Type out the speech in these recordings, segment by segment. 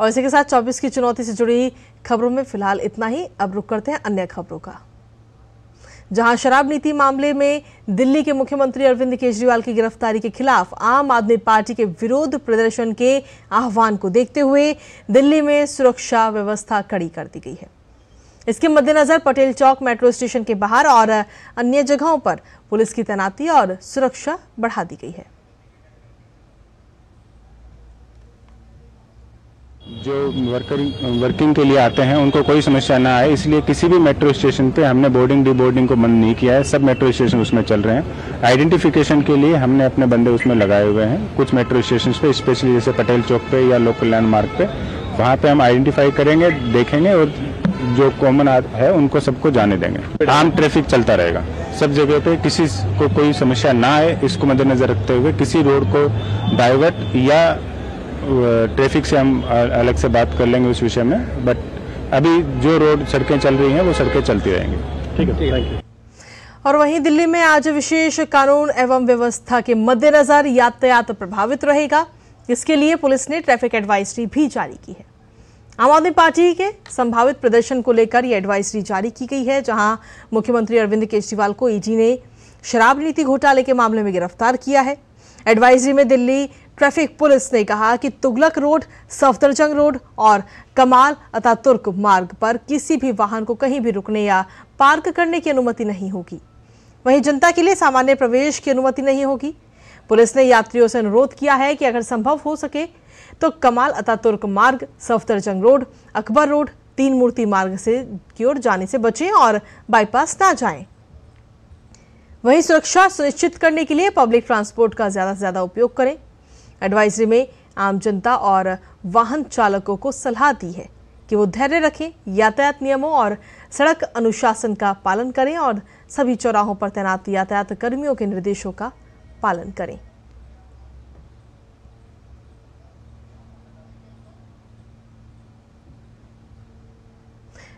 और इसी के साथ 24 की चुनौती से जुड़ी खबरों में फिलहाल इतना ही अब रुक करते हैं अन्य खबरों का जहां शराब नीति मामले में दिल्ली के मुख्यमंत्री अरविंद केजरीवाल की गिरफ्तारी के खिलाफ आम आदमी पार्टी के विरोध प्रदर्शन के आह्वान को देखते हुए दिल्ली में सुरक्षा व्यवस्था कड़ी कर दी गई है इसके मद्देनजर पटेल चौक मेट्रो स्टेशन के बाहर और अन्य जगहों पर पुलिस की तैनाती और सुरक्षा बढ़ा दी गई है जो वर्कर वर्किंग के लिए आते हैं उनको कोई समस्या ना आए इसलिए किसी भी मेट्रो स्टेशन पे हमने बोर्डिंग डी बोर्डिंग को बंद नहीं किया है सब मेट्रो स्टेशन उसमें चल रहे हैं आइडेंटिफिकेशन के लिए हमने अपने बंदे उसमें लगाए हुए हैं कुछ मेट्रो स्टेशन पे स्पेशली जैसे पटेल चौक पे या लोकल लैंडमार्क पे वहाँ पे हम आइडेंटिफाई करेंगे देखेंगे और जो कॉमन है उनको सबको जाने देंगे आम ट्रैफिक चलता रहेगा सब जगह पे किसी को कोई समस्या ना आए इसको मद्देनजर रखते हुए किसी रोड को डाइवर्ट या ट्रैफिक से हम अलग से बात कर लेंगे उस विषय में बट अभी जो रोड सड़कें चल रही हैं वो सड़कें चलती रहेंगी ठीक है थैंक यू और वहीं दिल्ली में आज विशेष कानून एवं व्यवस्था के मद्देनजर यातायात प्रभावित रहेगा इसके लिए पुलिस ने ट्रैफिक एडवाइजरी भी जारी की है आम आदमी पार्टी के संभावित प्रदर्शन को लेकर यह एडवाइजरी जारी की गई है जहां मुख्यमंत्री अरविंद केजरीवाल को ईडी ने शराब नीति घोटाले के मामले में गिरफ्तार किया है एडवाइजरी में दिल्ली ट्रैफिक पुलिस ने कहा कि तुगलक रोड सफदरजंग रोड और कमाल अतातुर्क मार्ग पर किसी भी वाहन को कहीं भी रुकने या पार्क करने की अनुमति नहीं होगी वहीं जनता के लिए सामान्य प्रवेश की अनुमति नहीं होगी पुलिस ने यात्रियों से अनुरोध किया है कि अगर संभव हो सके तो कमाल अतातुर्क मार्ग सफदरजंग रोड अकबर रोड तीन मूर्ति मार्ग से की ओर जाने से बचें और बाईपास ना जाएं। वहीं सुरक्षा सुनिश्चित करने के लिए पब्लिक ट्रांसपोर्ट का ज़्यादा से ज़्यादा उपयोग करें एडवाइजरी में आम जनता और वाहन चालकों को सलाह दी है कि वो धैर्य रखें यातायात नियमों और सड़क अनुशासन का पालन करें और सभी चौराहों पर तैनात यातायात कर्मियों के निर्देशों का पालन करें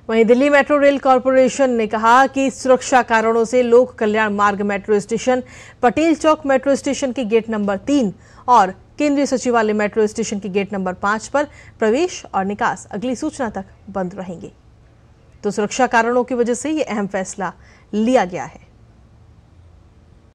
वहीं दिल्ली मेट्रो रेल कॉरपोरेशन ने कहा कि सुरक्षा कारणों से Lok Kalyan Marg metro station Patel Chowk metro station के गेट नंबर तीन और केंद्रीय सचिवालय मेट्रो स्टेशन के गेट नंबर पांच पर प्रवेश और निकास अगली सूचना तक बंद रहेंगे तो सुरक्षा कारणों की वजह से यह अहम फैसला लिया गया है